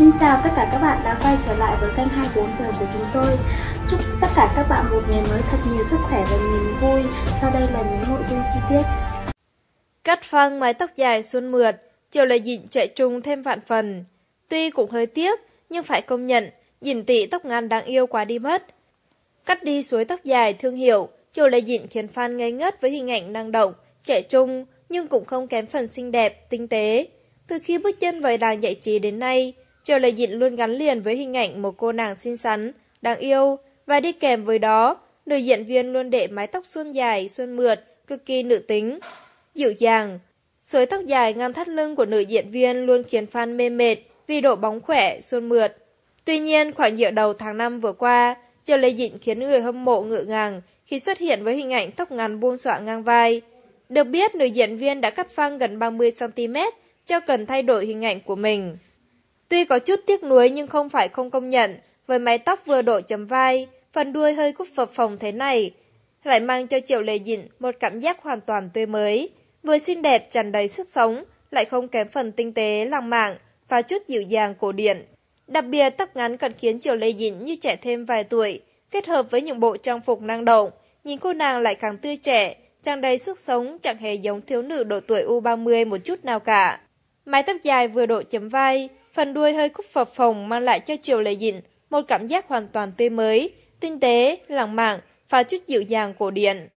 Xin chào tất cả các bạn đã quay trở lại với kênh 24 giờ của chúng tôi. Chúc tất cả các bạn một ngày mới thật nhiều sức khỏe và niềm vui. Sau đây là những nội dung chi tiết. Cắt phăng mái tóc dài xuân mượt, chiều là dịn chạy trung thêm vạn phần. Tuy cũng hơi tiếc, nhưng phải công nhận, nhìn tị tóc ngắn đáng yêu quá đi mất. Cắt đi suối tóc dài thương hiệu, chiều là dịn khiến fan ngây ngất với hình ảnh năng động, trẻ trung nhưng cũng không kém phần xinh đẹp, tinh tế. Từ khi bước chân vào làng giải trí đến nay, Triệu Lệ Dịn luôn gắn liền với hình ảnh một cô nàng xinh xắn, đáng yêu, và đi kèm với đó, nữ diễn viên luôn để mái tóc suôn dài, suôn mượt, cực kỳ nữ tính, dịu dàng. Suối tóc dài ngang thắt lưng của nữ diễn viên luôn khiến fan mê mệt vì độ bóng khỏe, suôn mượt. Tuy nhiên, khoảng giữa đầu tháng 5 vừa qua, Triệu Lê Dịn khiến người hâm mộ ngựa ngàng khi xuất hiện với hình ảnh tóc ngắn buông xõa ngang vai. Được biết, nữ diễn viên đã cắt phăng gần 30cm cho cần thay đổi hình ảnh của mình. Tuy có chút tiếc nuối nhưng không phải không công nhận, với mái tóc vừa độ chấm vai, phần đuôi hơi cúp phập phồng thế này, lại mang cho Triệu Lệ Dịn một cảm giác hoàn toàn tươi mới, vừa xinh đẹp tràn đầy sức sống, lại không kém phần tinh tế, lãng mạn và chút dịu dàng cổ điển. Đặc biệt tóc ngắn còn khiến Triệu Lệ Dịn như trẻ thêm vài tuổi, kết hợp với những bộ trang phục năng động, nhìn cô nàng lại càng tươi trẻ, tràn đầy sức sống chẳng hề giống thiếu nữ độ tuổi U30 một chút nào cả. Mái tóc dài vừa độ chấm vai, phần đuôi hơi cúp phập phồng mang lại cho Triều Lệ Dịn một cảm giác hoàn toàn tươi mới, tinh tế, lãng mạn và chút dịu dàng cổ điển.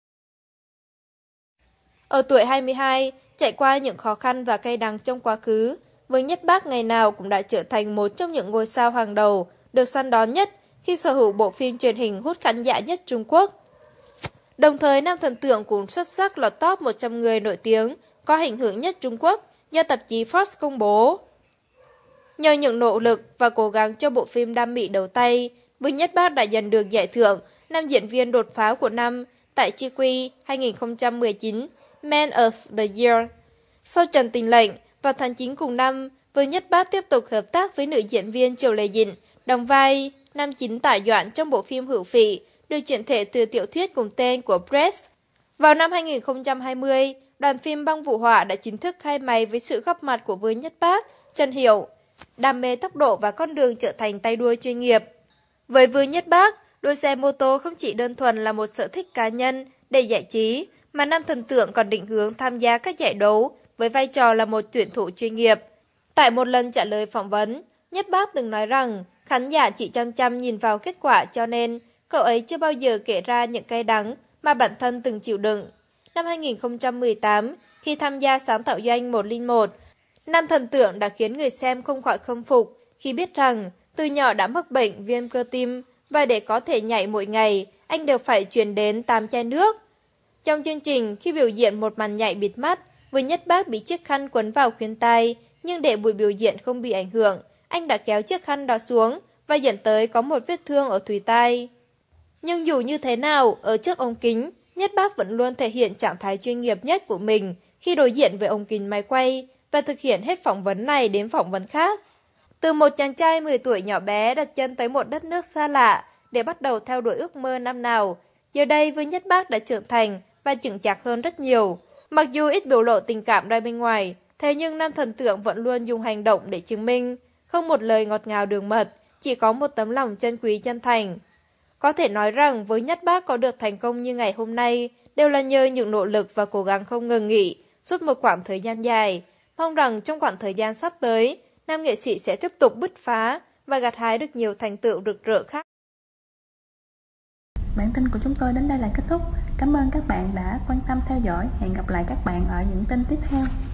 Ở tuổi 22, trải qua những khó khăn và cay đắng trong quá khứ, Vương Nhất Bác ngày nào cũng đã trở thành một trong những ngôi sao hàng đầu được săn đón nhất khi sở hữu bộ phim truyền hình hút khán giả nhất Trung Quốc. Đồng thời, Nam Thần Tượng cũng xuất sắc lọt top 100 người nổi tiếng có ảnh hưởng nhất Trung Quốc do tạp chí Forbes công bố. Nhờ những nỗ lực và cố gắng cho bộ phim đam mỹ đầu tay, Vương Nhất Bác đã giành được giải thưởng nam diễn viên đột phá của năm tại chi Chiqui 2019 Man of the Year. Sau Trần Tình Lệnh, vào tháng 9 cùng năm, Vương Nhất Bác tiếp tục hợp tác với nữ diễn viên Triều Lê Dịnh, đồng vai nam chính tả doãn trong bộ phim Hữu Phỉ, được chuyển thể từ tiểu thuyết cùng tên của Press. Vào năm 2020, đoàn phim Băng vũ họa đã chính thức khai máy với sự góp mặt của Vương Nhất Bác, Trần Hiểu, đam mê tốc độ và con đường trở thành tay đua chuyên nghiệp. Với Vương Nhất Bác, đua xe mô tô không chỉ đơn thuần là một sở thích cá nhân để giải trí, mà nam thần tượng còn định hướng tham gia các giải đấu với vai trò là một tuyển thủ chuyên nghiệp. Tại một lần trả lời phỏng vấn, Nhất Bác từng nói rằng khán giả chỉ chăm chăm nhìn vào kết quả cho nên cậu ấy chưa bao giờ kể ra những cay đắng mà bản thân từng chịu đựng. Năm 2018, khi tham gia sáng tạo doanh 101, Nam thần tượng đã khiến người xem không khỏi khâm phục khi biết rằng từ nhỏ đã mắc bệnh viêm cơ tim và để có thể nhảy mỗi ngày, anh đều phải chuyển đến tám chai nước. Trong chương trình, khi biểu diễn một màn nhảy bịt mắt, với nhất bác bị chiếc khăn quấn vào khuyên tai, nhưng để buổi biểu diễn không bị ảnh hưởng, anh đã kéo chiếc khăn đó xuống và dẫn tới có một vết thương ở thùy tai. Nhưng dù như thế nào, ở trước ống kính, nhất bác vẫn luôn thể hiện trạng thái chuyên nghiệp nhất của mình khi đối diện với ống kính máy quay, và thực hiện hết phỏng vấn này đến phỏng vấn khác. Từ một chàng trai 10 tuổi nhỏ bé đặt chân tới một đất nước xa lạ để bắt đầu theo đuổi ước mơ năm nào, giờ đây Vương Nhất Bác đã trưởng thành và trưởng chạc hơn rất nhiều. Mặc dù ít biểu lộ tình cảm ra bên ngoài, thế nhưng nam thần tượng vẫn luôn dùng hành động để chứng minh, không một lời ngọt ngào đường mật, chỉ có một tấm lòng chân quý chân thành. Có thể nói rằng với Nhất Bác có được thành công như ngày hôm nay đều là nhờ những nỗ lực và cố gắng không ngừng nghỉ suốt một khoảng thời gian dài, Mong rằng trong khoảng thời gian sắp tới, nam nghệ sĩ sẽ tiếp tục bứt phá và gặt hái được nhiều thành tựu rực rỡ khác. Bản tin của chúng tôi đến đây là kết thúc. Cảm ơn các bạn đã quan tâm theo dõi. Hẹn gặp lại các bạn ở những tin tiếp theo.